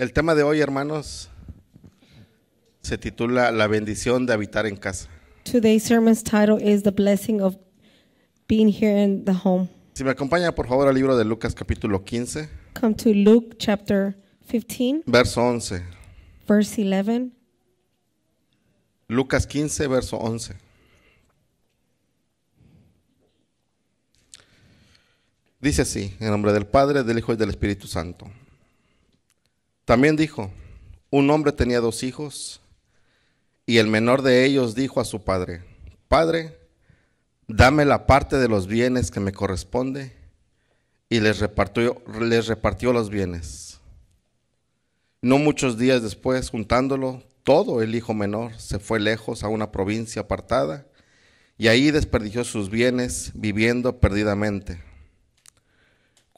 El tema de hoy, hermanos, se titula La bendición de habitar en casa. sermon's title is The Blessing of Being Here in the Si me acompaña, por favor, al libro de Lucas capítulo 15. Come to Luke chapter 15. Verso 11. Verse 11. Lucas 15, verso 11. Dice así, en nombre del Padre, del Hijo y del Espíritu Santo. También dijo, un hombre tenía dos hijos y el menor de ellos dijo a su padre, Padre, dame la parte de los bienes que me corresponde. Y les repartió, les repartió los bienes. No muchos días después, juntándolo, todo el hijo menor se fue lejos a una provincia apartada y ahí desperdició sus bienes viviendo perdidamente.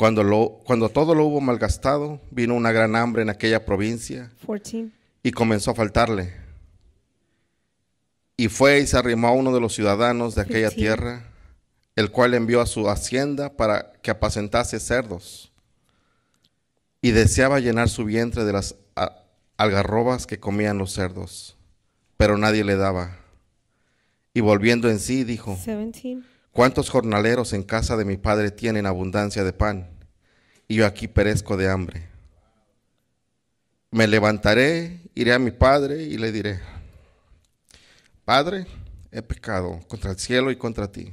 Cuando, todo lo hubo malgastado, vino una gran hambre en aquella provincia y comenzó a faltarle. Y fue y se arrimó a uno de los ciudadanos de aquella tierra, el cual envió a su hacienda para que apacentase cerdos. Y deseaba llenar su vientre de las algarrobas que comían los cerdos, pero nadie le daba. Y volviendo en sí, dijo, ¿Cuántos jornaleros en casa de mi padre tienen abundancia de pan? Y yo aquí perezco de hambre. Me levantaré, iré a mi padre y le diré, Padre, he pecado contra el cielo y contra ti.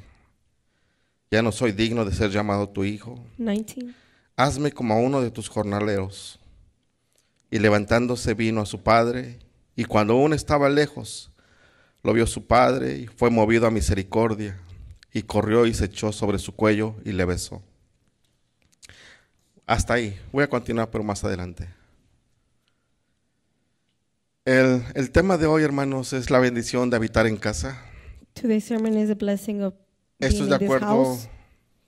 Ya no soy digno de ser llamado tu hijo. Hazme como uno de tus jornaleros. Y levantándose vino a su padre, y cuando aún estaba lejos, lo vio su padre y fue movido a misericordia y corrió y se echó sobre su cuello y le besó. Hasta ahí. Voy a continuar, pero más adelante. El, el tema de hoy, hermanos, es la bendición de habitar en casa. Esto es de acuerdo.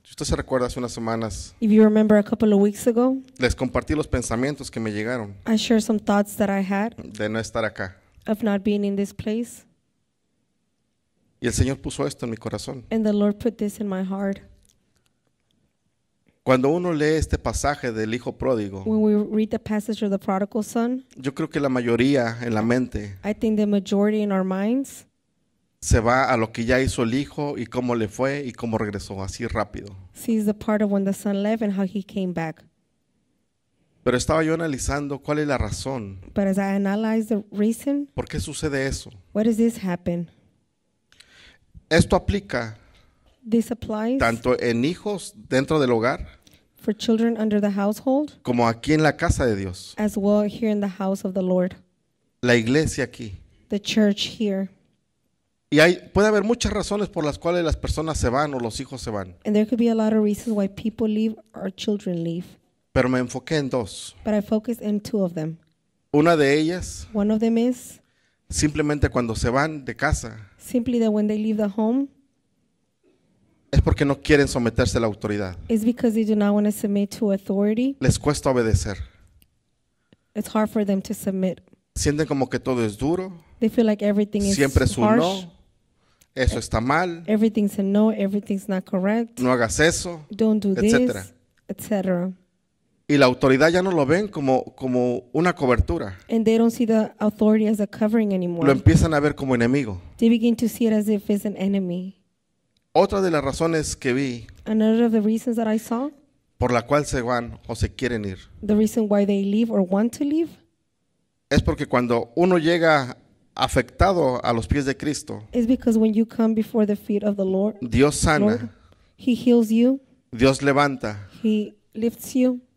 Si usted se recuerda hace unas semanas, les compartí los pensamientos que me llegaron de no estar acá. this y el Señor puso esto en mi corazón. Cuando uno lee este pasaje del hijo pródigo, yo creo que la mayoría en la mente se va a lo que ya hizo el hijo y cómo le fue y cómo regresó así rápido. Pero estaba yo analizando cuál es la razón por qué sucede eso. this happen? Esto aplica tanto en hijos dentro del hogar como aquí en la casa de Dios, la iglesia aquí. Y hay, puede haber muchas razones por las cuales las personas se van o los hijos se van, pero me enfoqué en dos. Una de ellas es Simplemente cuando se van de casa Simply that when they leave the home, es porque no quieren someterse a la autoridad. is because they do not want to submit to authority. Les cuesta obedecer. It's hard for them to submit. Sienten como que todo es duro, They feel like everything is siempre es un harsh. no, eso está mal, Everything's a no. Everything's not correct. no hagas eso. Don't do etcétera. this, etc. Y la autoridad ya no lo ven como, como una cobertura. And they don't see the authority as a covering anymore. Lo empiezan a ver como enemigo. They begin to see it as if it's an enemy. Otra de las razones que vi Another of the reasons that I saw, por la cual se van o se quieren ir the reason why they leave or want to leave, es porque cuando uno llega afectado a los pies de Cristo, is because when you come before the feet of the Lord, Dios sana, Lord, He heals you, Dios levanta, He lifts you.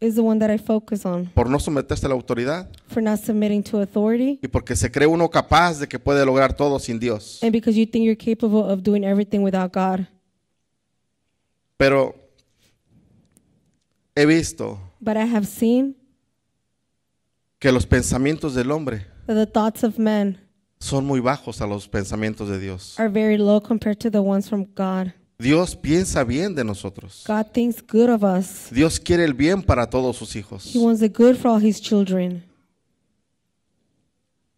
is the one that I focus on. por no someterse a la autoridad For not submitting to authority, y porque se cree uno capaz de que puede lograr todo sin Dios. and because you think you're capable of doing everything without God. Pero he visto But I have seen que los pensamientos del hombre the thoughts of men son muy bajos a los pensamientos de Dios. are very low compared to the ones from God. Dios piensa bien de nosotros. God thinks good of us. Dios quiere el bien para todos sus hijos. He wants the good for all his children.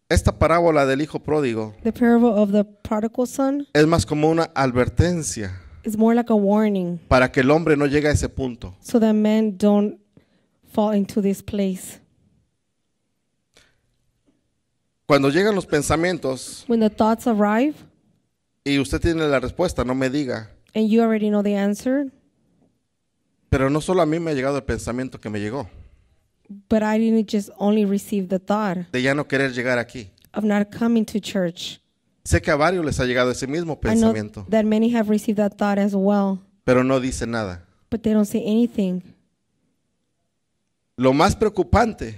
Esta parábola del hijo pródigo es más como una advertencia more like a warning para que el hombre no llegue a ese punto. so that men don't fall into this place. Cuando llegan los pensamientos y usted tiene la respuesta, no me diga. And you already know the answer. Pero no solo a mí me ha llegado el pensamiento que me llegó. But I didn't just only receive the thought De ya no querer llegar aquí. of not coming to church. Sé que a varios les ha llegado ese mismo I know that many have received that thought as well, pero no dice nada. but they don't say anything. Lo más preocupante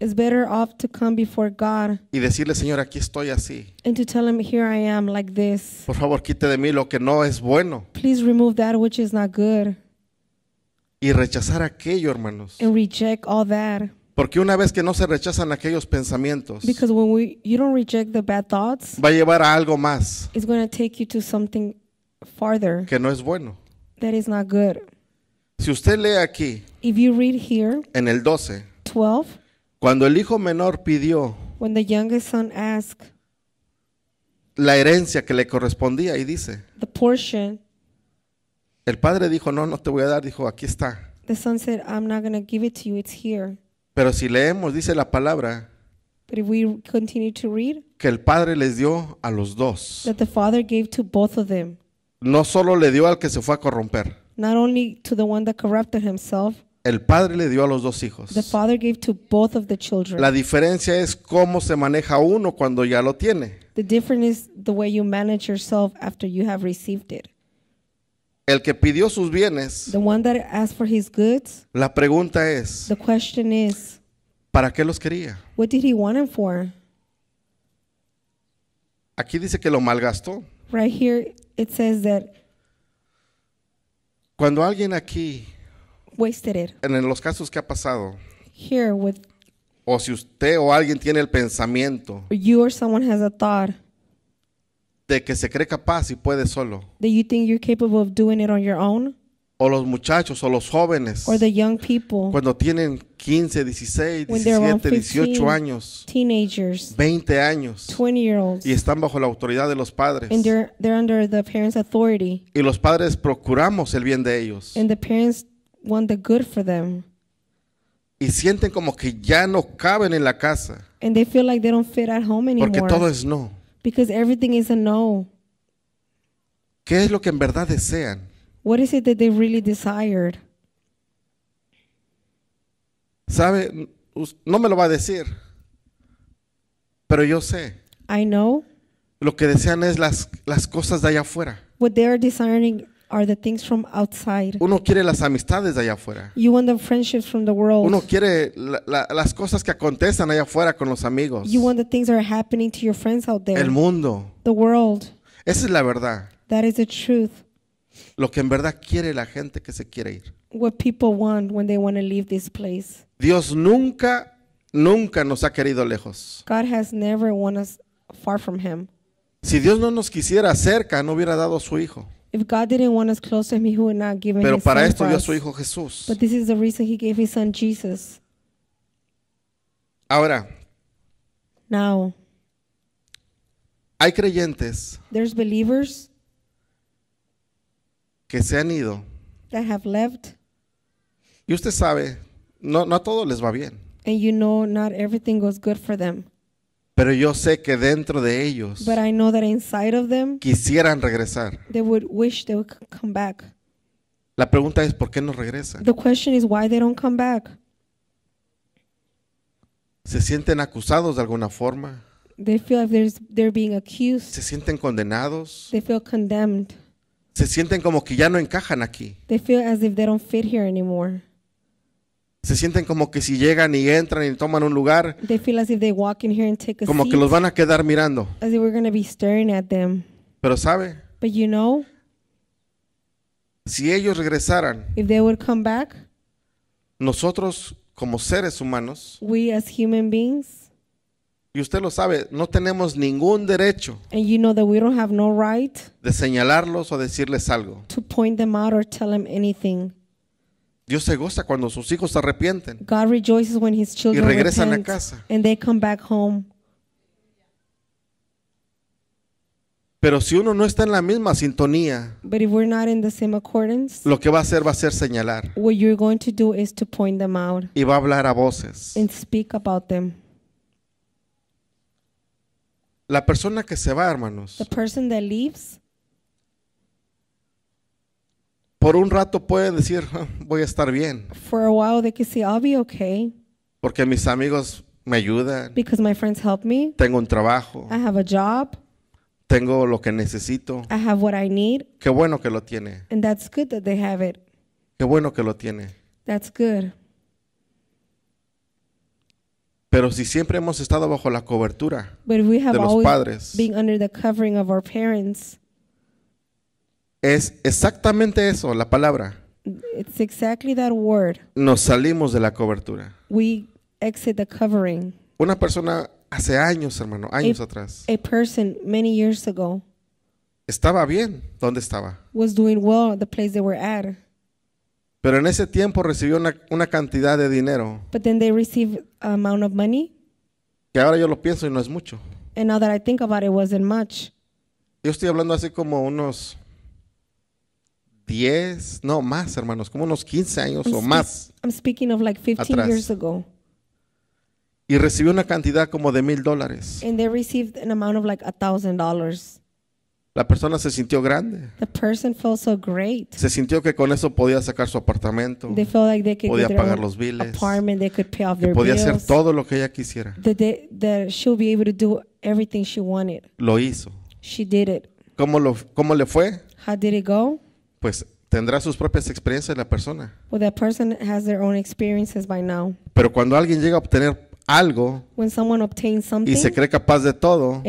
is better off to come before God y decirle, Señor, aquí estoy así. and to tell him, here I am like this. Por favor, quite de mí lo que no es bueno. Please remove that which is not good Y rechazar aquello, hermanos. and reject all that. Porque una vez que no se rechazan aquellos pensamientos, Because when we you don't reject the bad thoughts, va a llevar a algo más it's going to take you to something farther que no es bueno. that is not good. Si usted lee aquí, If you read here, en el 12, 12, Cuando el hijo menor pidió la herencia que le correspondía y dice, el padre dijo, no, no te voy a dar, dijo, aquí está. Pero si leemos, dice la palabra, que el padre les dio a los dos. No solo le dio al que se fue a corromper, el padre le dio a los dos hijos. The father gave to both of the children. La diferencia es cómo se maneja uno cuando ya lo tiene. The difference is the way you manage yourself after you have received it. El que pidió sus bienes. The one that asked for his goods. La pregunta es. The question is. ¿Para qué los quería? What did he want them for? Aquí dice que lo malgastó. Right here it says that. Cuando alguien aquí en los casos que ha pasado, o si usted o alguien tiene el pensamiento de que se cree capaz y puede solo, o los muchachos o los jóvenes, cuando tienen 15, 16, 17, 18 años, teenagers, 20 años, y están bajo la autoridad de los padres, y los padres procuramos el bien de ellos, and the parents want the good for them. Y sienten como que ya no caben en la casa. And they feel like they don't fit at home anymore. Porque todo es no. Because everything is a no. ¿Qué es lo que en verdad desean? What is it that they really desired? Sabe, no me lo va a decir. Pero yo sé. I know. Lo que desean es las, las cosas de allá afuera. What they are desiring are the things from outside. Uno quiere las amistades de allá afuera. You want the friendships from the world. Uno quiere la, la, las cosas que acontecen allá afuera con los amigos. You want the things that are happening to your friends out there. El mundo. The world. Esa es la verdad. That is the truth. Lo que en verdad quiere la gente que se quiere ir. What people want when they want to leave this place. Dios nunca nunca nos ha querido lejos. God has never wanted us far from him. Si Dios no nos quisiera cerca, no hubiera dado a su hijo. If God didn't want us close to him, he would not give Pero his para son esto dio a su hijo Jesús. But this is the reason he gave his son Jesus. Ahora, now, hay creyentes there's believers que se han ido. That have left. Y usted sabe, no, no a todos les va bien. And you know not everything goes good for them. Pero yo sé que dentro de ellos But I know that inside of them, quisieran regresar. they would wish they would come back. La pregunta es, ¿por qué no regresan? The question is why they don't come back. ¿Se sienten acusados de alguna forma? They feel like there's, they're being accused. ¿Se sienten condenados? They feel condemned. ¿Se sienten como que ya no encajan aquí? They feel as if they don't fit here anymore se sienten como que si llegan y entran y toman un lugar, como que los van a quedar mirando. as if we're going to be staring at them. Pero sabe, But you know, si ellos regresaran, if they would come back, nosotros como seres humanos, we as human beings, y usted lo sabe, no tenemos ningún derecho and you know that we don't have no right de señalarlos o decirles algo. to point them out or tell them anything. Dios se goza cuando sus hijos se arrepienten God rejoices when his y children regresan a repent casa. and they come back home. Pero si uno no está en la misma sintonía, But if we're not in the same accordance, lo que va a hacer va a ser señalar what you're going to do is to point them out y va a hablar a voces. and speak about them. La persona que se va, hermanos, The person that leaves por un rato pueden decir, ah, voy a estar bien, For a while, they can say, I'll be okay porque mis amigos me ayudan, because my friends help me. tengo un trabajo, I have a job. tengo lo que necesito. I have what I need. Qué bueno que lo tiene, And that's good that they have it. qué bueno que lo tiene. That's good. Pero si siempre hemos estado bajo la cobertura But we have de los always padres, been under the covering of our parents. Es exactamente eso, la palabra. It's exactly that word. Nos salimos de la cobertura. Una persona hace años, hermano, años atrás. A person many years ago. Estaba bien dónde estaba. Was doing well the place they were at. Pero en ese tiempo recibió una, cantidad de dinero. Que ahora yo lo pienso y no es mucho. now that I think about it, wasn't much. Yo estoy hablando así como unos 10, no, más, hermanos, como unos 15 años o más. Y recibió una cantidad como de mil dólares. La persona se sintió grande. Se sintió que con eso podía sacar su apartamento. podía pagar los biles. podía hacer todo lo que ella quisiera. Lo hizo. ¿Cómo, lo, cómo le fue? pues tendrá sus propias experiencias la persona. Pero cuando alguien llega a obtener algo y se cree capaz de todo,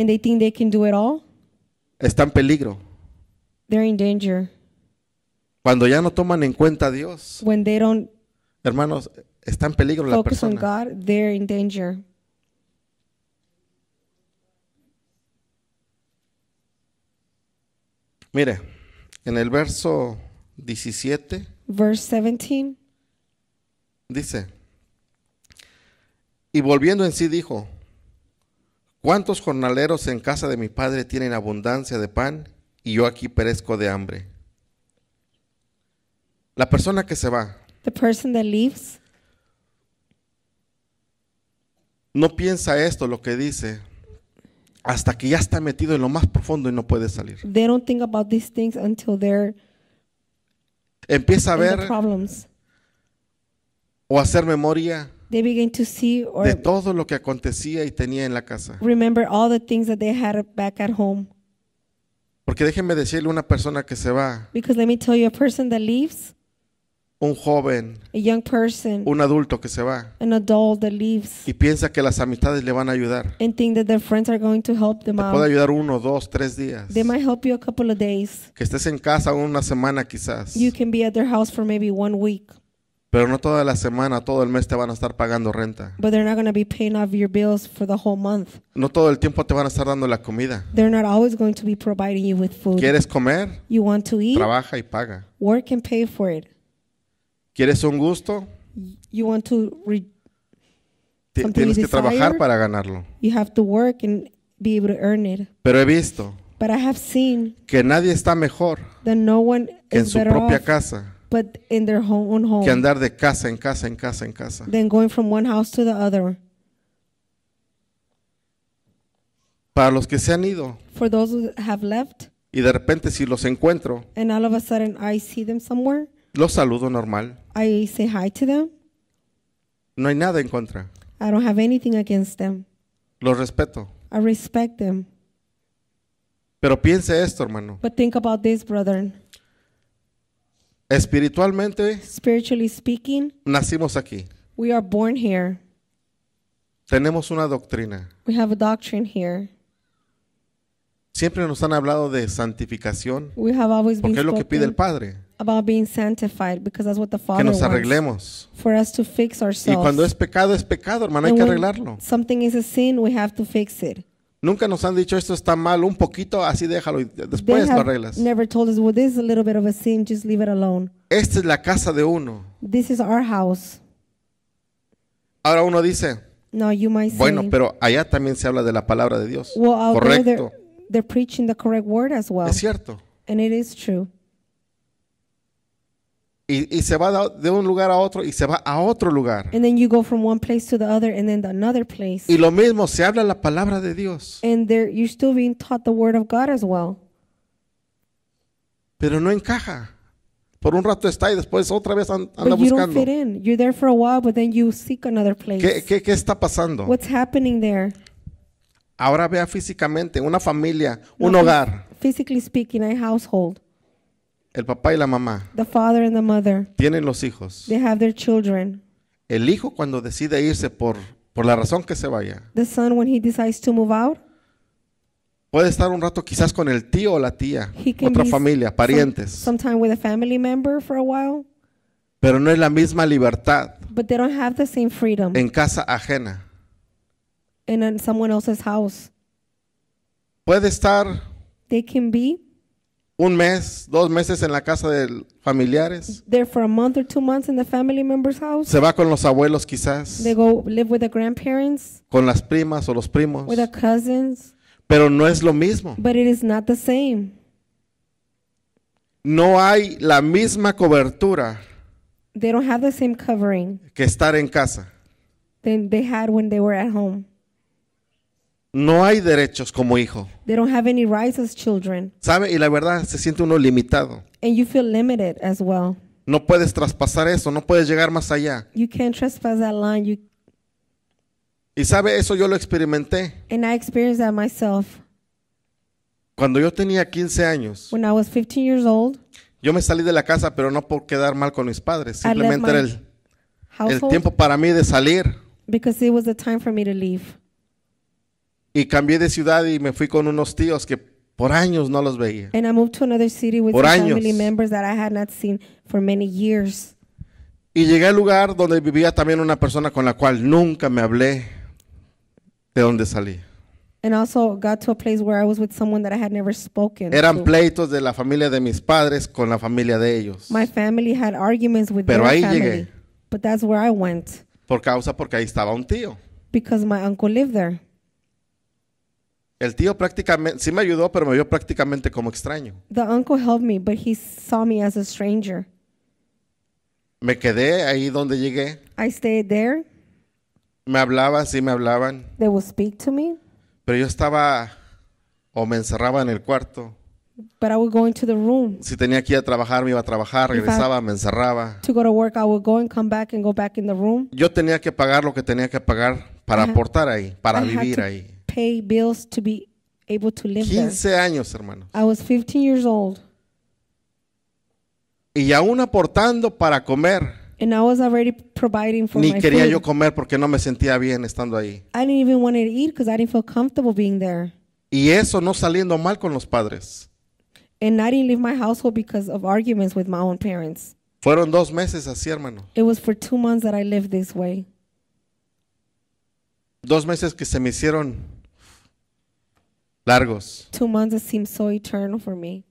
está en peligro. Cuando ya no toman en cuenta a Dios, hermanos, está en peligro la persona. Mire, en el verso 17. Dice, y volviendo en sí dijo, ¿cuántos jornaleros en casa de mi padre tienen abundancia de pan y yo aquí perezco de hambre? La persona que se va. No piensa esto, lo que dice, hasta que ya está metido en lo más profundo y no puede salir. Empieza a ver o hacer memoria de todo lo que acontecía y tenía en la casa. remember all the things that they had back at Porque déjenme decirle a una persona que se va, un joven, a young person, un adulto que se va an adult that leaves, y piensa que las amistades le van a ayudar. and think that their friends are going to help them Te puede ayudar uno, dos, tres días. They might help you a couple of days. Que estés en casa una semana quizás. You can be at their house for maybe one week, Pero no toda la semana, todo el mes te van a estar pagando renta. but they're not going to be paying off your bills for the whole month. No todo el tiempo te van a estar dando la comida. They're not always going to be providing you with food. ¿Quieres comer? You want to eat, Trabaja y paga. work, and pay for it. ¿Quieres un gusto? You want to re Tienes you que trabajar para ganarlo. You have to work and be able to earn it. Pero he visto But I have seen que nadie está mejor no one que en su propia casa. But in their own home, Que andar de casa en casa en casa en casa. than going from one house to the other. Para los que se han ido For those who have left, y de repente si los encuentro, and all of a sudden I see them somewhere, los saludo normal. I say hi to them. No hay nada en contra. I don't have anything against them. Los respeto. I respect them. Pero piensa esto, hermano. But think about this, brother. Espiritualmente, Spiritually speaking, nacimos aquí. we are born here. Tenemos una doctrina. We have a doctrine here. Siempre nos han hablado de santificación. porque es lo que pide el Padre. que nos arreglemos. Y cuando es pecado, es pecado, hermano, hay que arreglarlo. Nunca nos han dicho esto está mal, un poquito, así déjalo y después lo arreglas. Esta es la casa de uno. Ahora uno dice, bueno, pero allá también se habla de la palabra de Dios. Correcto they're preaching the correct word as well. Es cierto. And it is true. Y, y se va de un lugar a otro y se va a otro lugar. And then you go from one place to the other and then another place. Y lo mismo, se habla la palabra de Dios. And there, you're still being taught the word of God as well. Pero no encaja. Por un rato está y después otra vez anda but you buscando. Don't fit in. You're there for a while, but then you seek another place. ¿Qué, qué, qué está pasando? What's happening there? Ahora vea físicamente una familia, un hogar. El papá y la mamá. Tienen los hijos. El hijo cuando decide irse por, por la razón que se vaya. Puede estar un rato quizás con el tío o la tía, otra familia, parientes. Pero no es la misma libertad. En casa ajena. in someone else's house. Puede estar They can be un mes, dos meses en la casa de familiares. there for a month or two months in the family member's house. Se va con los abuelos quizás, They go live with the grandparents, con las primas o los primos. with the cousins, Pero no es lo mismo. but it is not the same. No hay la misma cobertura They don't have the same covering que estar en casa. than they had when they were at home. No hay derechos como hijo. They don't have any rights as children. ¿Sabe? Y la verdad, se siente uno limitado. And you feel limited as well. No puedes traspasar eso, no puedes llegar más allá. You can't trespass that line. You... Y sabe, eso yo lo experimenté. And I experienced that myself. Cuando yo tenía 15 años. When I was 15 years old. Yo me salí de la casa, pero no por quedar mal con mis padres. Simplemente era el, el tiempo para mí de salir. Because it was the time for me to leave. Y cambié de ciudad y me fui con unos tíos que por años no los veía. And I moved to another city with some family members that I had not seen for many years. Y llegué al lugar donde vivía también una persona con la cual nunca me hablé de dónde salí. And also got to a place where I was with someone that I had never spoken. Eran to. pleitos de la familia de mis padres con la familia de ellos. My family had arguments with Pero their ahí family. Llegué. But that's where I went. Por causa porque ahí estaba un tío. Because my uncle lived there. El tío prácticamente, sí me ayudó, pero me vio prácticamente como extraño. The uncle helped me, but he saw me as a stranger. Me quedé ahí donde llegué. I stayed there. Me hablaba sí me hablaban. They would speak to me. Pero yo estaba o me encerraba en el cuarto. But I the room. Si tenía que ir a trabajar, me iba a trabajar, regresaba, me encerraba. to work, I would go and come back and go back in the room. Yo tenía que pagar lo que tenía que pagar para aportar ahí, para vivir ahí pay bills to be able to live 15 there. años, hermanos. I was 15 years old. Y aún aportando para comer. And I was already providing for Ni my quería food. yo comer porque no me sentía bien estando ahí. I didn't even want to eat because I didn't feel comfortable being there. Y eso no saliendo mal con los padres. And I didn't leave my household because of arguments with my own parents. Fueron dos meses así, hermano. It was for two months that I lived this way. Dos meses que se me hicieron largos. Two months that seemed so eternal for me.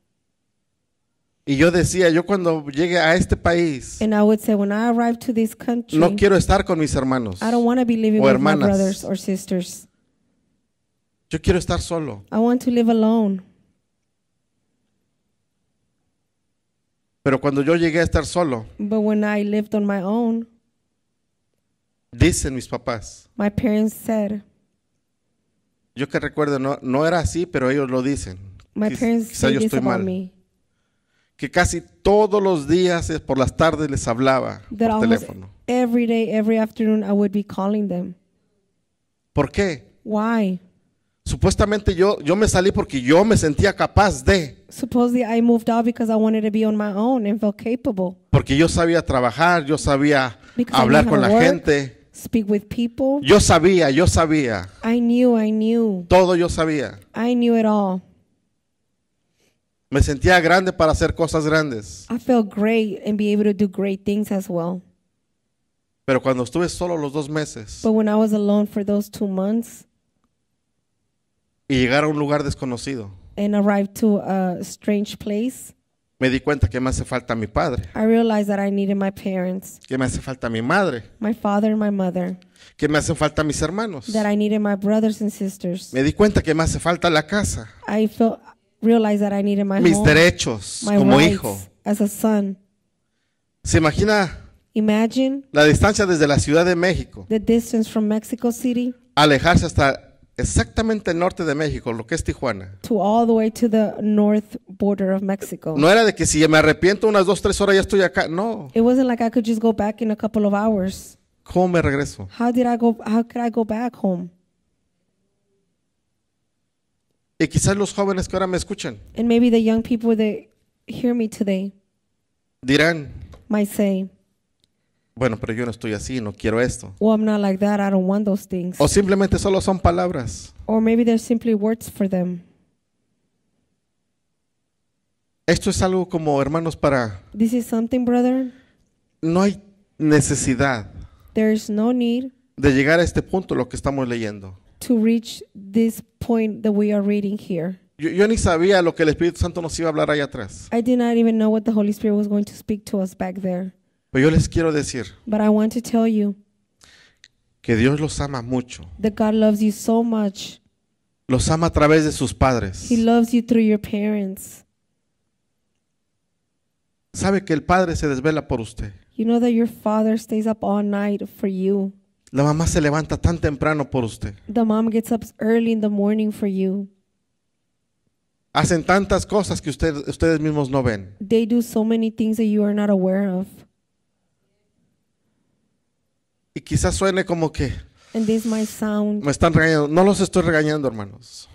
Y yo decía, yo cuando llegue a este país, And I would say, when I arrived to this country, no quiero estar con mis hermanos I don't want to be living o with my brothers or sisters. Yo quiero estar solo. I want to live alone. Pero cuando yo llegué a estar solo, But when I lived on my own, dicen mis papás, my parents said, yo que recuerdo, no, no era así, pero ellos lo dicen. Quizá yo estoy mal. Que casi todos los días por las tardes les hablaba por teléfono. ¿Por qué? Supuestamente yo, yo me salí porque yo me sentía capaz de. Porque yo sabía trabajar, yo sabía hablar con la gente. Speak with people. Yo sabía, yo sabía. I knew, I knew. Todo yo sabía. I knew it all. Me sentía grande para hacer cosas grandes. I felt great and be able to do great things as well. Pero cuando estuve solo los dos meses But when I was alone for those two months y llegar a un lugar desconocido, and arrived to a strange place, Me di cuenta que me hace falta mi padre, I realized that I needed my parents, que me hace falta mi madre, my father and my mother, que me hace falta mis hermanos. that I needed my brothers and sisters. Me di cuenta que me hace falta la casa, I felt realized that I needed my mis home, derechos my como hijo. as a son. ¿Se imagina Imagine la distancia desde la Ciudad de México? the distance from Mexico City, alejarse hasta exactamente el norte de México, lo que es Tijuana. To all the way to the north border of Mexico. No era de que si me arrepiento unas dos, tres horas ya estoy acá, no. It wasn't like I could just go back in a couple of hours. ¿Cómo me regreso? How did I go, how could I go back home? Y quizás los jóvenes que ahora me escuchan. And maybe the young people that hear me today. Dirán. Might say bueno, pero yo no estoy así, no quiero esto. Well, I'm not like that. I don't want those things. O simplemente solo son palabras. Or maybe they're simply words for them. Esto es algo como, hermanos, para... This is something, brother. No hay necesidad. There is no need. De llegar a este punto, lo que estamos leyendo. To reach this point that we are reading here. Yo, yo, ni sabía lo que el Espíritu Santo nos iba a hablar allá atrás. I did not even know what the Holy Spirit was going to speak to us back there. Pero yo les quiero decir But I want to tell you que Dios los ama mucho. that God loves you so much. Los ama a través de sus padres. He loves you through your parents. Sabe que el padre se desvela por usted. You know that your father stays up all night for you. La mamá se levanta tan temprano por usted. The mom gets up early in the morning for you. Hacen tantas cosas que usted- ustedes mismos no ven. They do so many things that you are not aware of. Y quizás suene como que me están regañando. No los estoy regañando, hermanos.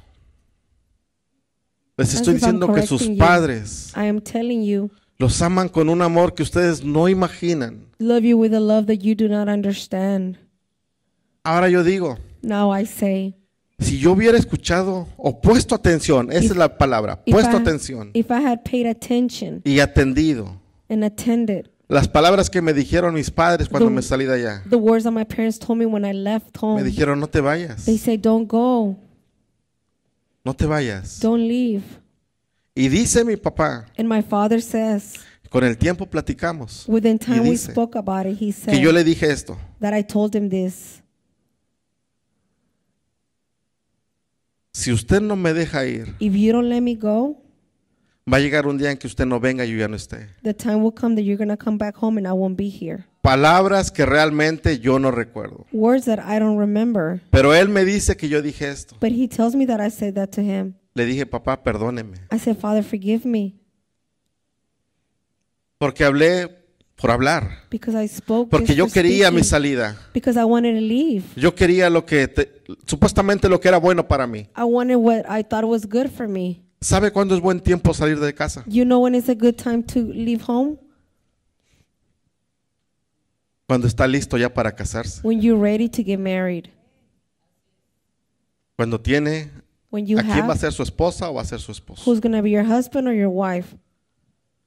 Les estoy diciendo que sus padres los aman con un amor que ustedes no imaginan. Ahora yo digo, si yo hubiera escuchado o puesto atención, esa es la palabra, puesto atención. y atendido. Las palabras que me dijeron mis padres cuando the, me salí de allá. The words that my parents told me when I left home. Me dijeron, no te vayas. They said, don't go. No te vayas. Don't leave. Y dice mi papá. And my father says. Con el tiempo platicamos. Within time we spoke about it. He said. Que yo le dije esto. That I told him this. Si usted no me deja ir. If you don't let me go. Va a llegar un día en que usted no venga y yo ya no esté. The time will come that you're going to come back home and I won't be here. Palabras que realmente yo no recuerdo. Words that I don't remember. Pero él me dice que yo dije esto. But he tells me that I said that to him. Le dije, "Papá, perdóneme." I said, "Father, forgive me." Porque hablé por hablar. Because I spoke Porque yo quería speaking. mi salida. Because I wanted to leave. Yo quería lo que te, supuestamente lo que era bueno para mí. I wanted what I thought was good for me. ¿Sabe cuándo es buen tiempo salir de casa? You know when it's a good time to leave home? Cuando está listo ya para casarse. When you're ready to get married. Cuando tiene When you ¿A quién have, va a ser su esposa o va a ser su esposo? Who's going to be your husband or your wife?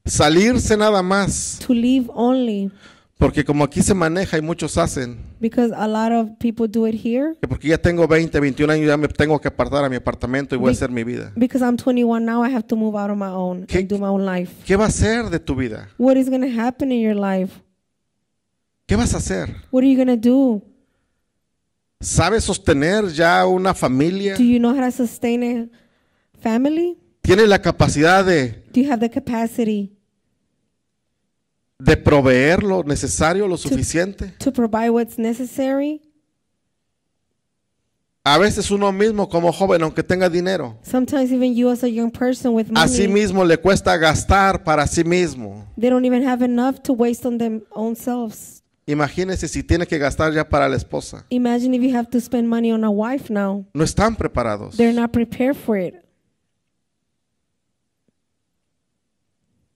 Salirse nada más. To leave only. Porque como aquí se maneja y muchos hacen. Because a lot of people do it here. Que porque ya tengo 20, 21 años ya me tengo que apartar a mi apartamento y voy Be a hacer mi vida. Because I'm 21 now I have to move out on my own and do my own life. ¿Qué va a ser de tu vida? What is going to happen in your life? ¿Qué vas a hacer? What are you going to do? ¿Sabes sostener ya una familia? Do you know how to sustain a family? ¿Tienes la capacidad de Do you have the capacity de proveer lo necesario, lo suficiente. To provide what's necessary. A veces uno mismo como joven, aunque tenga dinero, Sometimes even you as a young person with money, a sí mismo le cuesta gastar para sí mismo. they don't even have enough to waste on them own selves. Imagínense si tiene que gastar ya para la esposa. Imagine if you have to spend money on a wife now. No están preparados. They're not prepared for it.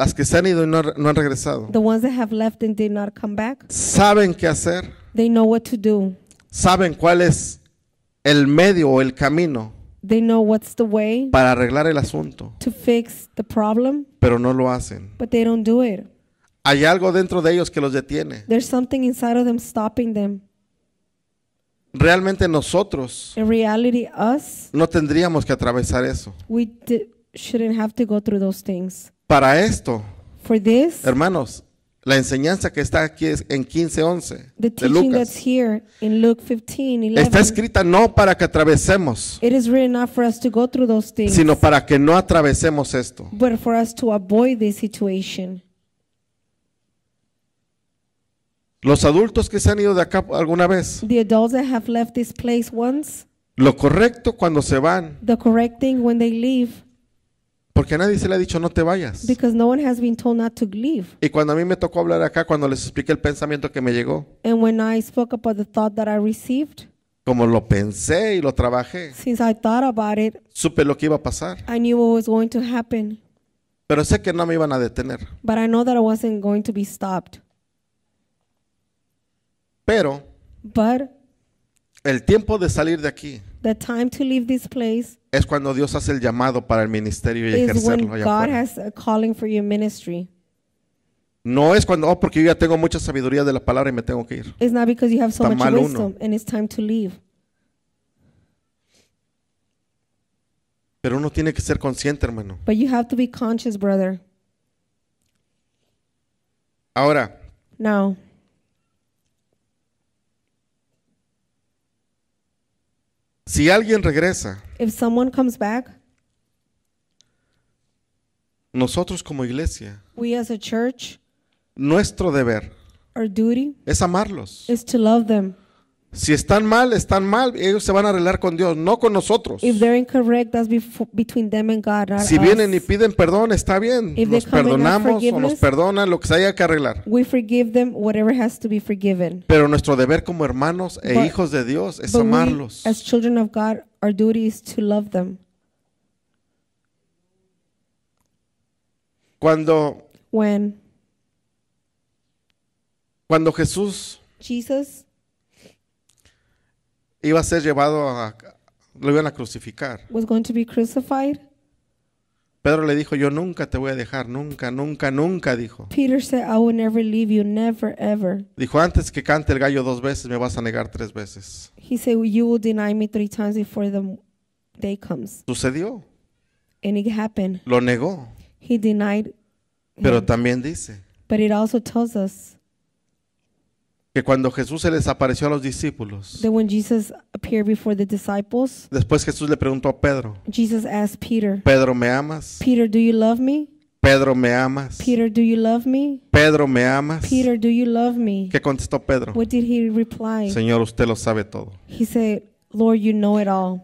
Las que se han ido y no, no han regresado. The ones that have left and did not come back. Saben qué hacer. They know what to do. Saben cuál es el medio o el camino. They know what's the way para arreglar el asunto. To fix the problem, pero no lo hacen. But they don't do it. Hay algo dentro de ellos que los detiene. There's something inside of them stopping them. Realmente nosotros In reality, us, no tendríamos que atravesar eso. We shouldn't have to go through those things. Para esto, For this, hermanos, la enseñanza que está aquí es en 15:11 the de teaching that's Lucas. here in Luke 15, 11, Está escrita no para que atravesemos, it is written not for us to go through those things, sino para que no atravesemos esto. but for us to avoid this situation. Los adultos que se han ido de acá alguna vez, The adults that have left this place once, lo correcto cuando se van the correct thing when they leave porque nadie se le ha dicho no te vayas. Because no one has been told not to leave. Y cuando a mí me tocó hablar acá, cuando les expliqué el pensamiento que me llegó. And when I spoke about the thought that I received. Como lo pensé y lo trabajé. Since I thought about it. Supe lo que iba a pasar. I knew what was going to happen. Pero sé que no me iban a detener. But I know that I wasn't going to be stopped. Pero. But. El tiempo de salir de aquí. The time to leave this place es cuando Dios hace el llamado para el ministerio y ejercerlo. allá No es cuando, oh, porque yo ya tengo mucha sabiduría de la palabra y me tengo que ir. Está mal uno. Pero uno tiene que ser consciente, hermano. But you have to be conscious, brother. Ahora, Now, si alguien regresa If someone comes back, nosotros como iglesia, we as a church, nuestro deber our duty es amarlos, is to love them. Si están mal, están mal. Ellos se van a arreglar con Dios, no con nosotros. si vienen y piden perdón, está bien. If nos perdonamos o nos perdonan lo que se haya que arreglar. Pero nuestro deber como hermanos e hijos de Dios es amarlos. of God, is to Cuando cuando Jesús Jesus iba a ser llevado a, lo iban a crucificar. was going to be crucified. Pedro le dijo, yo nunca te voy a dejar, nunca, nunca, nunca, dijo. Peter said, I will never leave you, never, ever. Dijo, antes que cante el gallo dos veces, me vas a negar tres veces. He said, you will deny me three times before the day comes. Sucedió. And it happened. Lo negó. He denied. Pero him. también dice. But it also tells us que cuando Jesús se les apareció a los discípulos, después Jesús le preguntó a Pedro, Pedro, ¿me amas? Pedro, ¿me amas? Pedro, ¿me amas? ¿Qué contestó Pedro? Señor, usted lo sabe todo.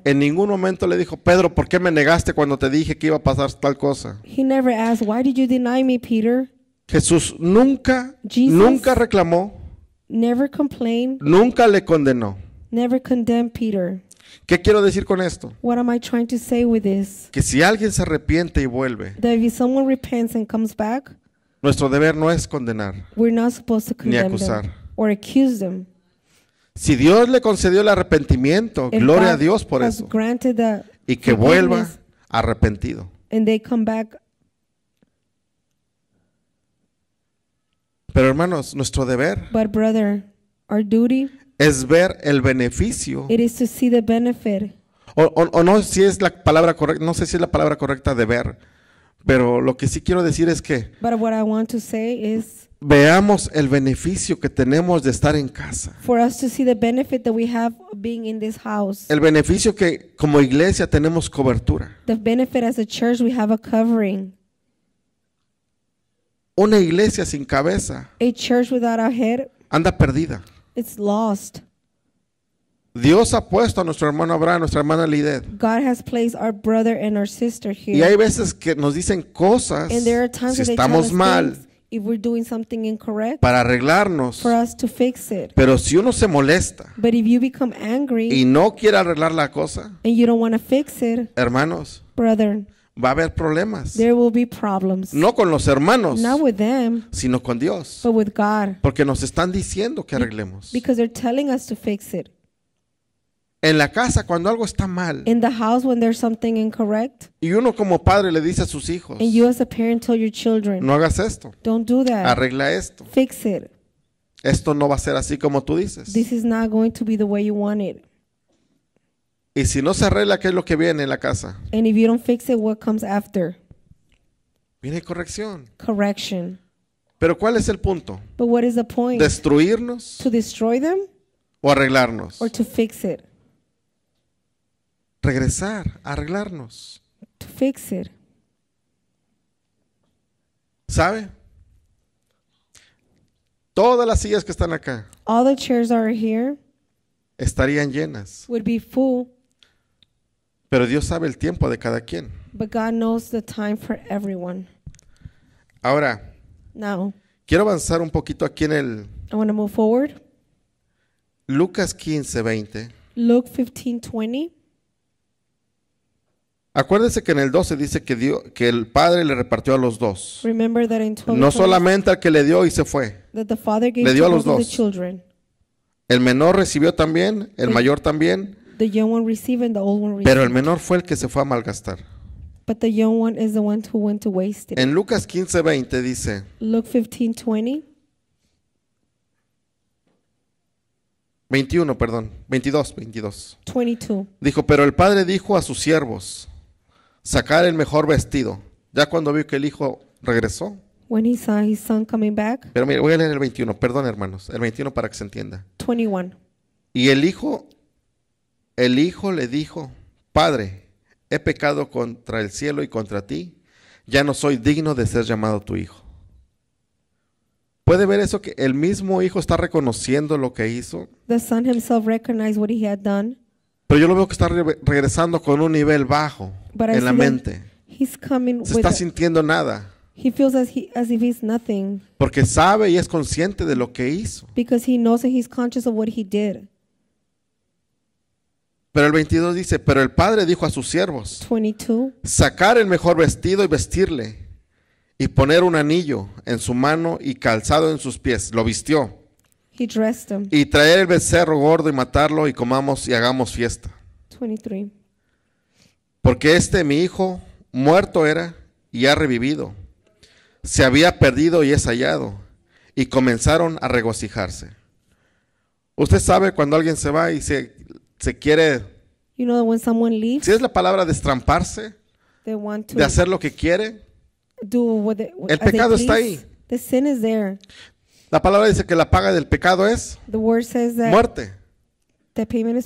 En ningún momento le dijo, Pedro, ¿por qué me negaste cuando te dije que iba a pasar tal cosa? Jesús nunca, nunca reclamó Never complained. Nunca le condenó. Never condemned Peter. ¿Qué quiero decir con esto? What am I trying to say with this? Que si alguien se arrepiente y vuelve, that if someone repents and comes back, nuestro deber no es condenar we're not supposed to ni condemn acusar. them or accuse them. Si Dios le concedió el arrepentimiento, If gloria God a Dios por has eso. granted the Y que vuelva arrepentido. and they come back Pero hermanos, nuestro deber es ver el beneficio. is to see the benefit. O, o, no si es la palabra correcta, no sé si es la palabra correcta de ver, pero lo que sí quiero decir es que But what I want to say is, veamos el beneficio que tenemos de estar en casa. El beneficio que como iglesia tenemos cobertura. The benefit as a church we have a covering. Una iglesia sin cabeza anda perdida. Dios ha puesto a nuestro hermano Abraham, a nuestra hermana Lidet. Y hay veces que nos dicen cosas si estamos mal para arreglarnos. Pero si uno se molesta y no quiere arreglar la cosa, hermanos, va a haber problemas. There will be problems. No con los hermanos, Not with them, sino con Dios. But with God. Porque nos están diciendo que arreglemos. Because they're telling us to fix it. En la casa cuando algo está mal. In the house when there's something incorrect. Y uno como padre le dice a sus hijos. And you as a parent tell your children. No hagas esto. Don't do that. Arregla esto. Fix it. Esto no va a ser así como tú dices. This is not going to be the way you want it. Y si no se arregla, ¿qué es lo que viene en la casa? And if you don't fix it, what comes after? Viene corrección. Correction. Pero ¿cuál es el punto? But what is the point? ¿Destruirnos? To destroy them? ¿O arreglarnos? Or to fix it? Regresar, arreglarnos. To fix it. ¿Sabe? Todas las sillas que están acá. All the chairs are here. Estarían llenas. Would be full pero Dios sabe el tiempo de cada quien. Ahora, quiero avanzar un poquito aquí en el Lucas 15, 20. Luke 15, 20. Acuérdese que en el 12 dice que, que el padre le repartió a los dos. no solamente al que le dio y se fue. le dio a los dos. El menor recibió también, el mayor también pero el menor fue el que se fue a malgastar. the one En Lucas 15:20 dice. Luke 21, perdón, 22, 22. Dijo, pero el padre dijo a sus siervos, sacar el mejor vestido. Ya cuando vio que el hijo regresó. Pero mire, voy a leer el 21, perdón hermanos, el 21 para que se entienda. 21. Y el hijo el hijo le dijo, Padre, he pecado contra el cielo y contra ti, ya no soy digno de ser llamado tu hijo. ¿Puede ver eso que el mismo hijo está reconociendo lo que hizo? The son himself recognized what he had Pero yo lo veo que está regresando con un nivel bajo en la mente. Se está sintiendo nada. He feels if he's nothing. Porque sabe y es consciente de lo que hizo. Because he knows and he's conscious of what he did. Pero el 22 dice, pero el padre dijo a sus siervos, sacar el mejor vestido y vestirle, y poner un anillo en su mano y calzado en sus pies. Lo vistió. Y traer el becerro gordo y matarlo y comamos y hagamos fiesta. Porque este mi hijo muerto era y ha revivido. Se había perdido y es hallado. Y comenzaron a regocijarse. Usted sabe cuando alguien se va y se se quiere... si es la palabra de estramparse, de hacer lo que quiere, el pecado está ahí. La palabra dice que la paga del pecado es muerte.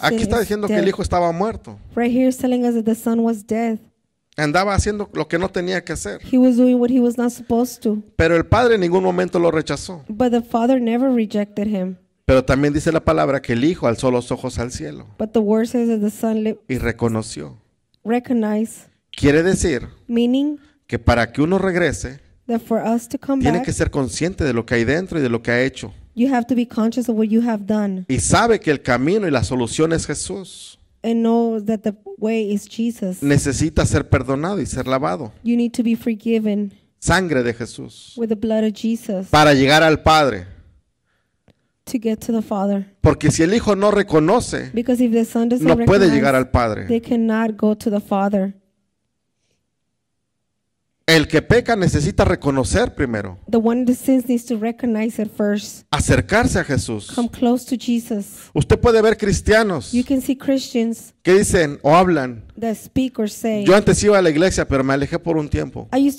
Aquí está diciendo que el hijo estaba muerto. Right here telling us the son was dead. Andaba haciendo lo que no tenía que hacer. Pero el padre en ningún momento lo rechazó. Pero también dice la palabra que el hijo alzó los ojos al cielo. y reconoció. Quiere decir que para que uno regrese, tiene que ser consciente de lo que hay dentro y de lo que ha hecho. Y sabe que el camino y la solución es Jesús. Necesita ser perdonado y ser lavado. Sangre de Jesús. Para llegar al Padre to get to the Father. Porque si el hijo no reconoce, if the son no puede llegar al Padre. they cannot go to the Father. El que peca necesita reconocer primero. Acercarse a Jesús. Usted puede ver cristianos que dicen o hablan. Yo antes iba a la iglesia, pero me alejé por un tiempo. I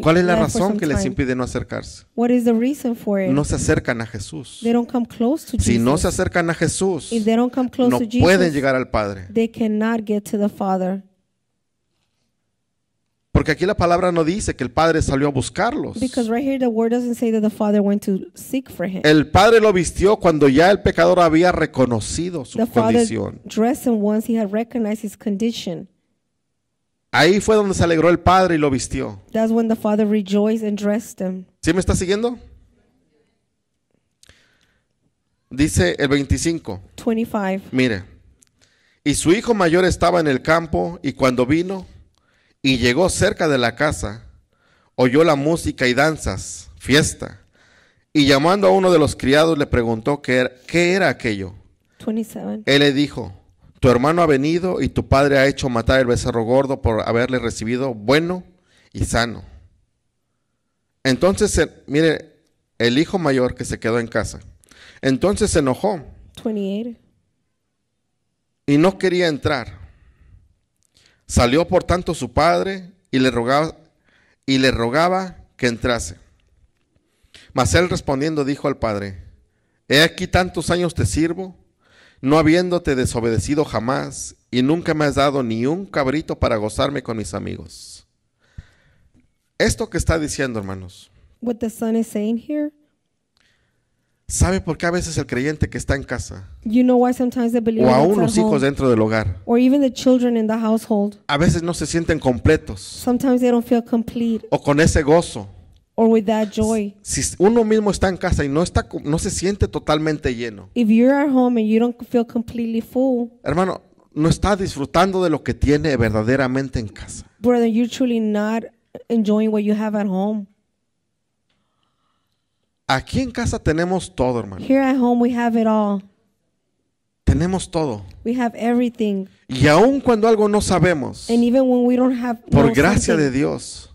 ¿Cuál es la razón que les impide no acercarse? No se acercan a Jesús. Si no se acercan a Jesús, no pueden llegar al Padre. Porque aquí la palabra no dice que el padre salió a buscarlos. El padre lo vistió cuando ya el pecador había reconocido su condición. Ahí fue donde se alegró el padre y lo vistió. ¿Sí me está siguiendo? Dice el 25. 25. Mire. Y su hijo mayor estaba en el campo y cuando vino y llegó cerca de la casa, oyó la música y danzas, fiesta. Y llamando a uno de los criados le preguntó qué era, aquello. Él le dijo, tu hermano ha venido y tu padre ha hecho matar el becerro gordo por haberle recibido bueno y sano. Entonces, mire, el hijo mayor que se quedó en casa. Entonces se enojó. Y no quería entrar. Salió por tanto su padre y le rogaba, y le rogaba que entrase. Mas él respondiendo dijo al padre, He aquí tantos años te sirvo, no habiéndote desobedecido jamás, y nunca me has dado ni un cabrito para gozarme con mis amigos. Esto que está diciendo, hermanos. here ¿Sabe por qué a veces el creyente que está en casa o aún los hijos dentro del hogar a veces no se sienten completos o con ese gozo? Si uno mismo está en casa y no está no se siente totalmente lleno. hermano, no está disfrutando de lo que tiene verdaderamente en casa. have Aquí en casa tenemos todo, hermano. Here at home we have it all. Tenemos todo. We have everything. Y aun cuando algo no sabemos, And even when we don't have, por gracia de Dios,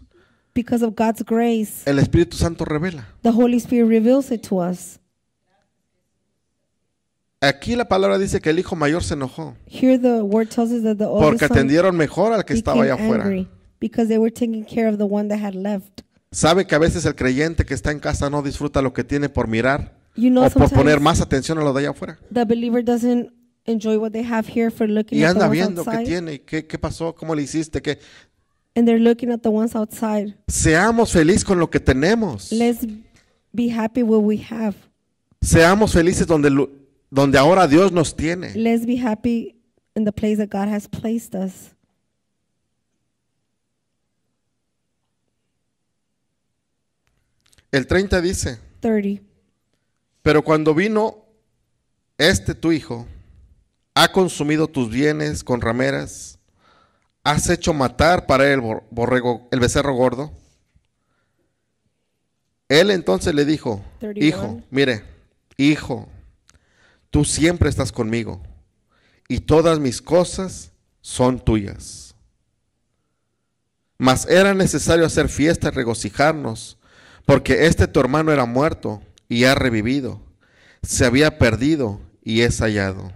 because of God's grace, el Espíritu Santo revela. The Holy Spirit reveals it to us. Aquí la palabra dice que el hijo mayor se enojó. Here the word tells us that the porque atendieron mejor al que estaba allá afuera. Because they were taking care of the one that had left sabe que a veces el creyente que está en casa no disfruta lo que tiene por mirar o por poner más atención a lo de allá afuera. y anda viendo qué tiene, qué, qué pasó, cómo le hiciste, Que Seamos felices con lo que tenemos. happy Seamos felices donde, donde ahora Dios nos tiene. be happy the El 30 dice, pero cuando vino este tu hijo, ha consumido tus bienes con rameras, has hecho matar para él el borrego, el becerro gordo. Él entonces le dijo, hijo, mire, hijo, tú siempre estás conmigo y todas mis cosas son tuyas. Mas era necesario hacer y regocijarnos porque este tu hermano era muerto y ha revivido, se había perdido y es hallado.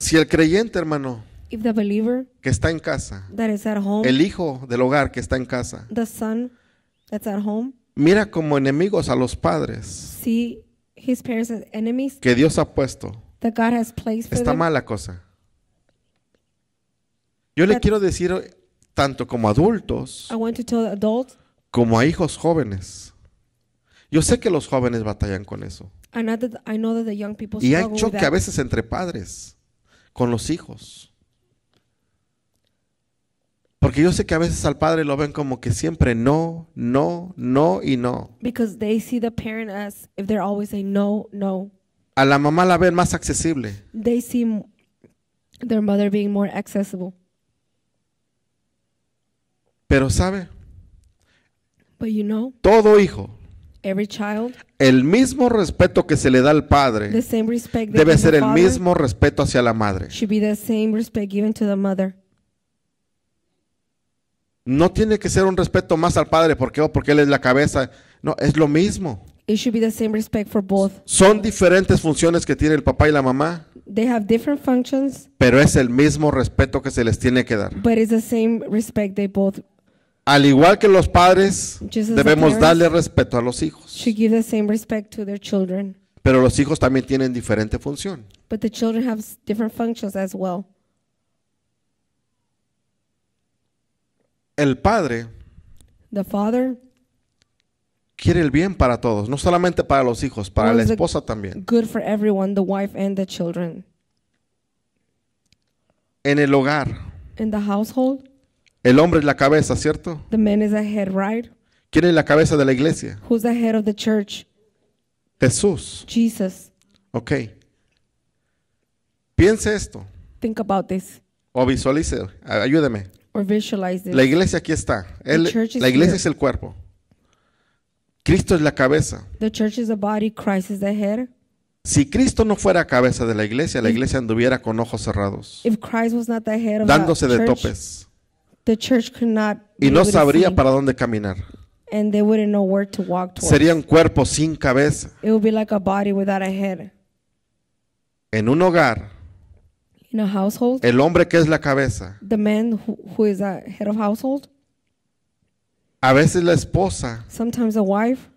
Si el creyente, hermano, que está en casa, el hijo del hogar que está en casa, mira como enemigos a los padres que Dios ha puesto, está mala cosa. Yo le quiero decir tanto como adultos como a hijos jóvenes. Yo sé que los jóvenes batallan con eso. y hay choque a veces entre padres con los hijos. Porque yo sé que a veces al padre lo ven como que siempre no, no, no y no. a la mamá la ven más accesible. Pero sabe, todo hijo, el mismo respeto que se le da al padre debe ser el mismo respeto hacia la madre. No tiene que ser un respeto más al padre porque, oh, porque él es la cabeza. No, es lo mismo. Son diferentes funciones que tiene el papá y la mamá, pero es el mismo respeto que se les tiene que dar. but the same respect al igual que los padres, debemos darle respeto a los hijos. Pero los hijos también tienen diferente función. El padre quiere el bien para todos, no solamente para los hijos, para la esposa también. Good for everyone, the wife and the children. En el hogar. In the household el hombre es la cabeza, ¿cierto? The man is head, right? ¿Quién es la cabeza de la iglesia? of the church? Jesús. Jesus. Ok. Piense esto. Think about this. O visualice, ayúdeme. Or visualize La iglesia aquí está. la iglesia es el cuerpo. Cristo es la cabeza. Christ is the head. Si Cristo no fuera cabeza de la iglesia, la iglesia anduviera con ojos cerrados, dándose de topes The church could not y no sabría para dónde caminar. And they wouldn't know where to walk towards. Sería un cuerpo sin cabeza. It would be like a body without a head. En un hogar, In a household, el hombre que es la cabeza, the man who, who is a head of household, a veces la esposa, sometimes a wife,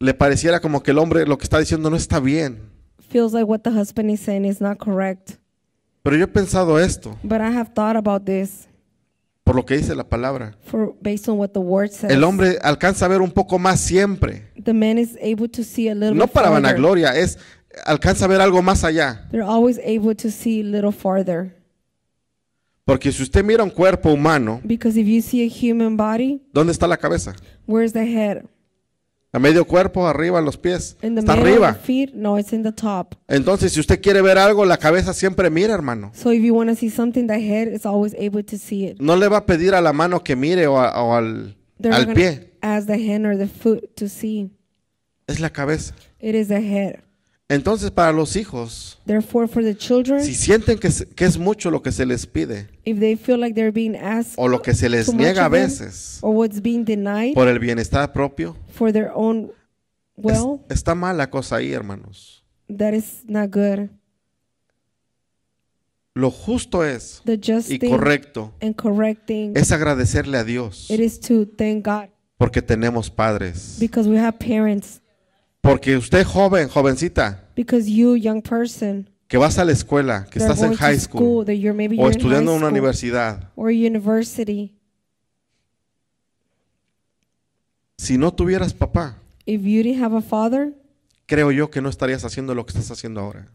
le pareciera como que el hombre lo que está diciendo no está bien. Feels like what the husband is saying is not correct. Pero yo he pensado esto. But I have thought about this por lo que dice la palabra. El hombre alcanza a ver un poco más siempre. no para vanagloria, es alcanza a ver algo más allá. Porque si usted mira un cuerpo humano, ¿dónde está la cabeza? A medio cuerpo, arriba, los pies. Está arriba. Entonces, si usted quiere ver algo, la cabeza siempre mira, hermano. No le va a pedir a la mano que mire o, al, al pie. Es la cabeza. Entonces para los hijos, si sienten que, es mucho lo que se les pide, o lo que se les niega a veces, por el bienestar propio, está mal la cosa ahí, hermanos. Lo justo es y correcto es agradecerle a Dios porque tenemos padres. Porque usted joven, jovencita, Because you, young person, que vas a la escuela, que estás en high school, o estudiando en una universidad, si no tuvieras papá, creo yo que no estarías haciendo lo que estás haciendo ahora.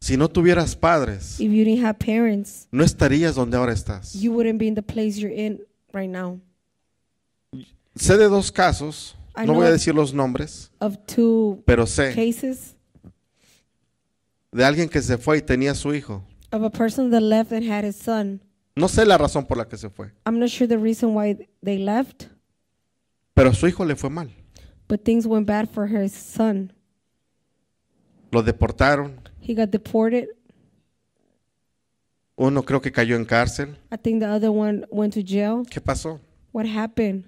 Si no tuvieras padres, no estarías donde ahora estás. Sé de dos casos no voy a decir los nombres, of two pero sé cases de alguien que se fue y tenía su hijo. Of a person that left and had his son. No sé la razón por la que se fue. I'm not sure the reason why they left. Pero su hijo le fue mal. But things went bad for his son. Lo deportaron. He got deported. Uno creo que cayó en cárcel. I think the other one went to jail. ¿Qué pasó? What happened?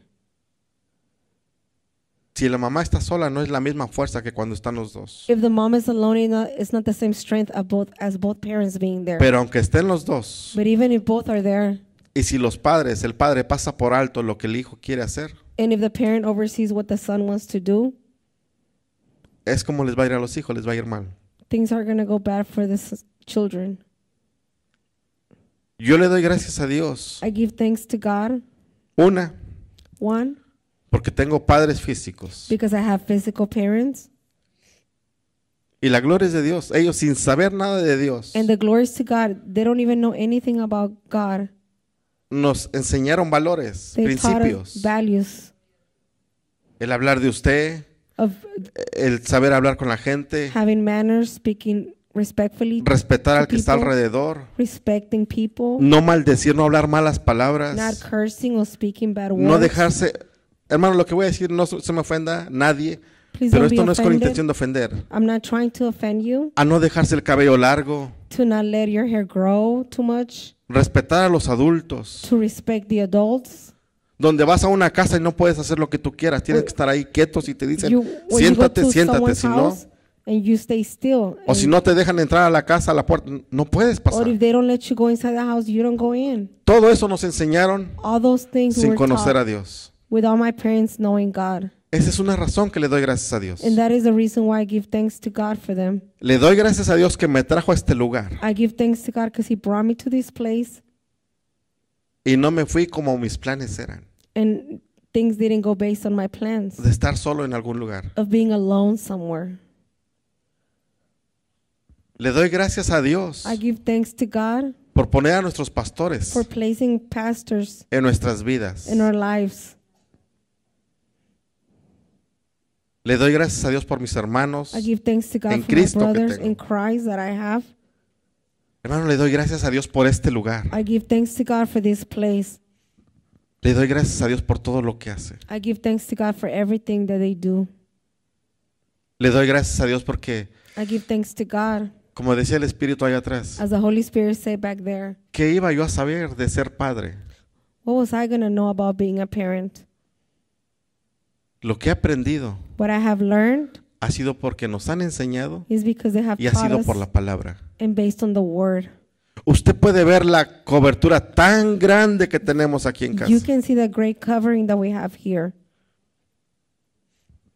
si la mamá está sola, no es la misma fuerza que cuando están los dos. If the mom is alone, it's not- the same strength of both as both parents being there. Pero aunque estén los dos, But even if both are there, y si los padres, el padre pasa por alto lo que el hijo quiere hacer, and if the parent oversees what the son wants to do, es como les va a ir a los hijos, les va a ir mal. things are going to go bad for the children. Yo le doy gracias a Dios. I give thanks to God. Una, One, porque tengo padres físicos. Because I have physical parents. Y la gloria es de Dios. Ellos sin saber nada de Dios. And the glory is to God. They don't even know anything about God. Nos enseñaron valores, They principios. Taught us values. El hablar de usted. Of, el saber hablar con la gente. Having manners, speaking respectfully. Respetar al people, que está alrededor. Respecting people. No maldecir, no hablar malas palabras. Not cursing or speaking bad words. No dejarse Hermano, lo que voy a decir no se me ofenda nadie. pero esto no es con intención de ofender. A no dejarse el cabello largo. Respetar a los adultos. Donde vas a una casa y no puedes hacer lo que tú quieras, tienes que estar ahí quietos y te dicen, siéntate, siéntate, si no. O si no te dejan entrar a la casa, a la puerta, no puedes pasar. Todo eso nos enseñaron sin conocer a Dios with all my parents knowing God. Esa es una razón que le doy gracias a Dios. And that is the reason why I give thanks to God for them. Le doy gracias a Dios que me trajo a este lugar I give thanks to God because He brought me to this place y no me fui como mis planes eran, and things didn't go based on my plans de estar solo en algún lugar. of being alone somewhere. Le doy gracias a Dios I give thanks to God por poner a nuestros pastores for placing pastors en nuestras vidas. in our lives Le doy gracias a Dios por mis hermanos en Cristo que Hermano, le doy gracias a Dios por este lugar. Le doy gracias a Dios por todo lo que hace. Le doy gracias a Dios porque, como decía el Espíritu allá atrás, As ¿qué iba yo a saber de ser padre? Lo que he aprendido have learned ha sido porque nos han enseñado y ha sido por la palabra. on the word. Usted puede ver la cobertura tan grande que tenemos aquí en casa.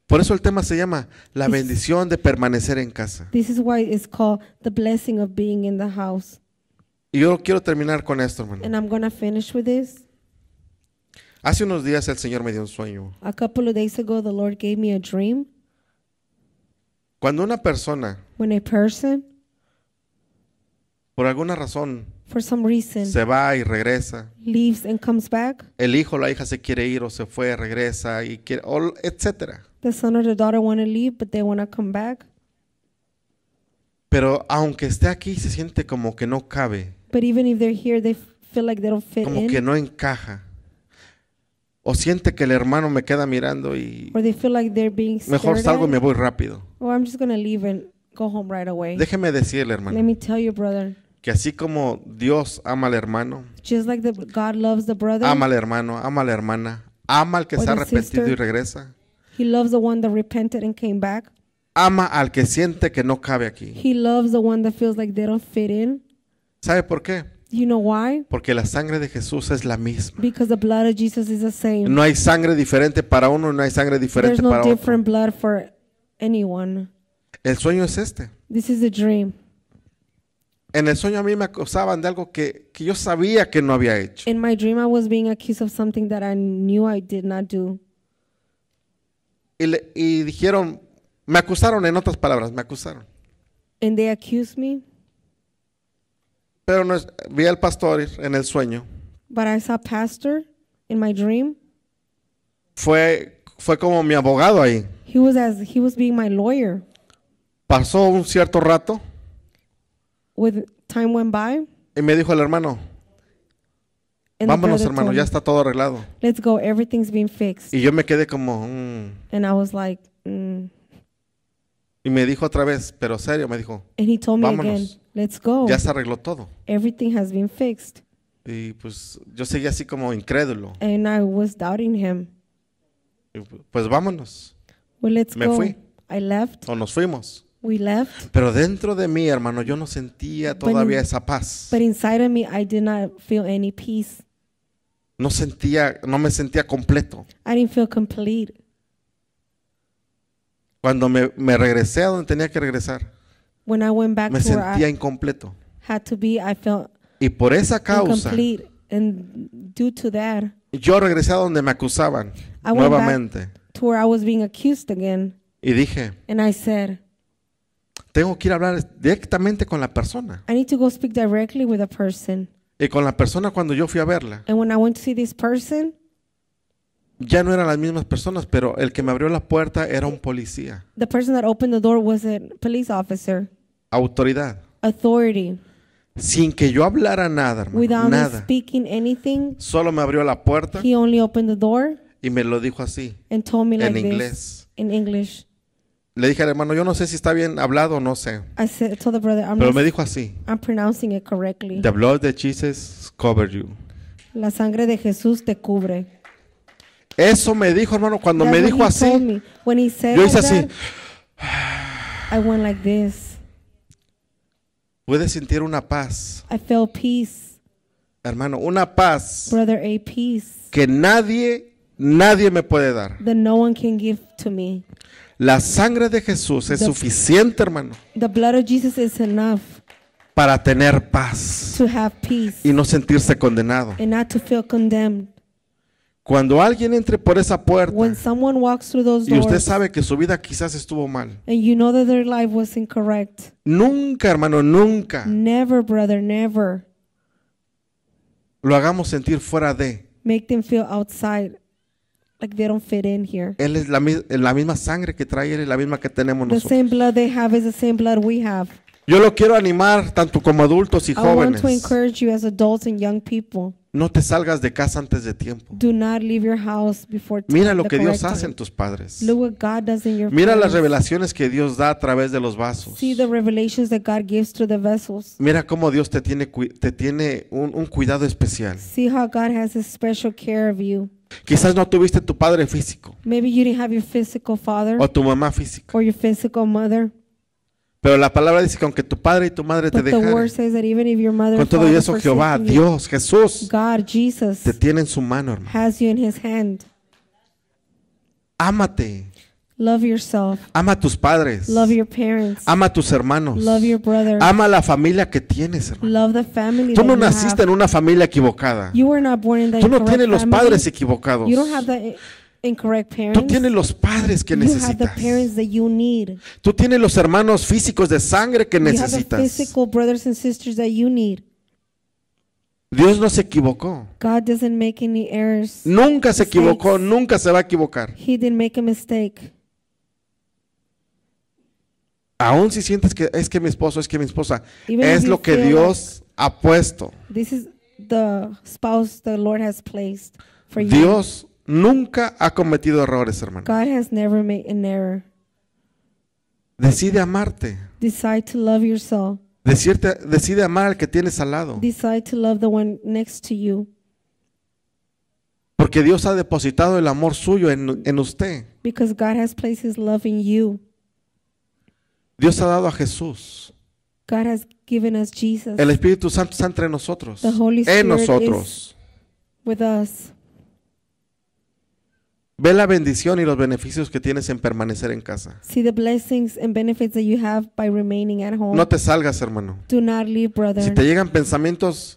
Por eso el tema se llama la bendición de permanecer en casa. the being the house. Y yo quiero terminar con esto, hermano. finish with Hace unos días el Señor me dio un sueño. A couple of days ago, the Lord gave me a dream. Cuando una persona When a person, por alguna razón for some reason, se va y regresa, leaves and comes back, el hijo o la hija se quiere ir o se fue, regresa y quiere, o etcétera. the son or the daughter want to leave, but they want to come back. Pero aunque esté aquí se siente como que no cabe, But even if they're here, they feel like they don't fit como in, que no encaja o siente que el hermano me queda mirando y mejor salgo y me voy rápido. Déjeme decirle, hermano, que así como Dios ama al hermano, ama al hermano, ama a la hermana, ama al que se ha arrepentido y regresa. Ama al que siente que no cabe aquí. ¿Sabe por qué? You know why? Porque la sangre de Jesús es la misma. Because the blood of Jesus is the same. No hay sangre diferente para uno, no hay sangre diferente There's no different otro. Blood for anyone. El sueño es este. This is the dream. En el sueño a mí me acusaban de algo que, que yo sabía que no había hecho. In my dream I was being accused of something that I knew I did not do. Y, le, y dijeron, me acusaron en otras palabras, me acusaron. And they accused me. Pero no vi al pastor en el sueño. But I saw pastor in my dream. Fue, fue como mi abogado ahí. He was he was being my lawyer. Pasó un cierto rato. With time went by. Y me dijo el hermano. And Vámonos, hermano, ya está todo arreglado. Let's go, everything's being fixed. Y yo me quedé como. Mm. And I was like. Mm, y me dijo otra vez, pero serio, me dijo, vámonos. Ya se arregló todo. Everything Y pues yo seguía así como incrédulo. pues vámonos. let's Me fui. O nos fuimos. Pero dentro de mí, hermano, yo no sentía todavía esa paz. I did not feel any peace. No sentía, no me sentía completo. I didn't feel complete. Cuando me, regresé a donde tenía que regresar, me sentía incompleto. Y por esa causa, yo regresé a donde me acusaban nuevamente. Y dije, tengo que ir a hablar directamente con la persona. Y con la persona cuando yo fui a verla, ya no eran las mismas personas, pero el que me abrió la puerta era un policía. The police officer. Autoridad. Sin que yo hablara nada, nada. speaking anything. Solo me abrió la puerta. He only door. Y me lo dijo así. en inglés. Le dije al hermano, yo no sé si está bien hablado o no sé. Pero me dijo así. La sangre de Jesús te cubre. Eso me dijo, hermano, cuando me dijo así. yo hice así. I Pude sentir una paz. Hermano, una paz. Que nadie, nadie me puede dar. La sangre de Jesús es suficiente, hermano. para tener paz y no sentirse condenado. Cuando alguien entre por esa puerta When someone walks through those y usted sabe que su vida quizás estuvo mal, and you know that their life was incorrect, nunca, hermano, nunca never, brother, never lo hagamos sentir fuera de. make them feel outside, like they don't fit in here. Él es la, mi- la misma sangre que trae él es la misma que tenemos The nosotros. same blood they have is the same blood we have. Yo lo quiero animar tanto como adultos y jóvenes. I want to encourage you as adults and young people no te salgas de casa antes de tiempo. Do not leave your house before time, Mira lo que Dios hace en tus padres. Look what God does in your Mira las revelaciones que Dios da a través de los vasos. See the revelations that God gives through the vessels. Mira cómo Dios te tiene, te tiene un, un cuidado especial. See how God has a special care of you. Quizás no tuviste tu padre físico. Maybe you didn't have your physical father. O tu mamá física. Or your physical mother. Pero la palabra dice que aunque tu padre y tu madre te dejen, con todo eso Jehová, Dios, Jesús, te tiene en su mano, hermano. Ámate. Love yourself. Ama a tus padres. Love your parents. Ama a tus hermanos. Love your Ama a la familia que tienes, hermano. Tú no naciste en una familia equivocada. Tú no tienes los padres equivocados incorrect parents. Tú tienes los padres que necesitas. you have the parents that you need. Tú tienes los hermanos físicos de sangre que You have the physical brothers and sisters that you need. Dios no se equivocó. God doesn't make any errors. Nunca se equivocó, nunca se va a equivocar. He didn't make a mistake. Aún si sientes que es que mi esposo, es que mi esposa, Even es lo que feel Dios ha puesto. This is the spouse the Lord has placed for you. Dios nunca ha cometido errores, hermano. God has never made an error. Decide amarte. Decide to love yourself. Decirte, decide amar al que tienes al lado. Decide to love the one next to you. Porque Dios ha depositado el amor suyo en, en usted. Because God has placed his love in you. Dios ha dado a Jesús. God has given us Jesus. El Espíritu Santo está entre nosotros. The Holy Spirit en nosotros. Is with us. Ve la bendición y los beneficios que tienes en permanecer en casa. No te salgas, hermano. Si te llegan pensamientos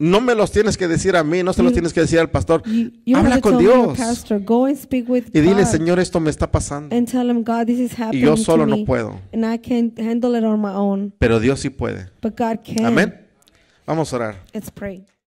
no me los tienes que decir a mí, no se los tienes que decir al pastor. Habla con Dios. y dile, Señor, esto me está pasando. y yo solo no puedo. Pero Dios sí puede. Amén. Vamos a orar.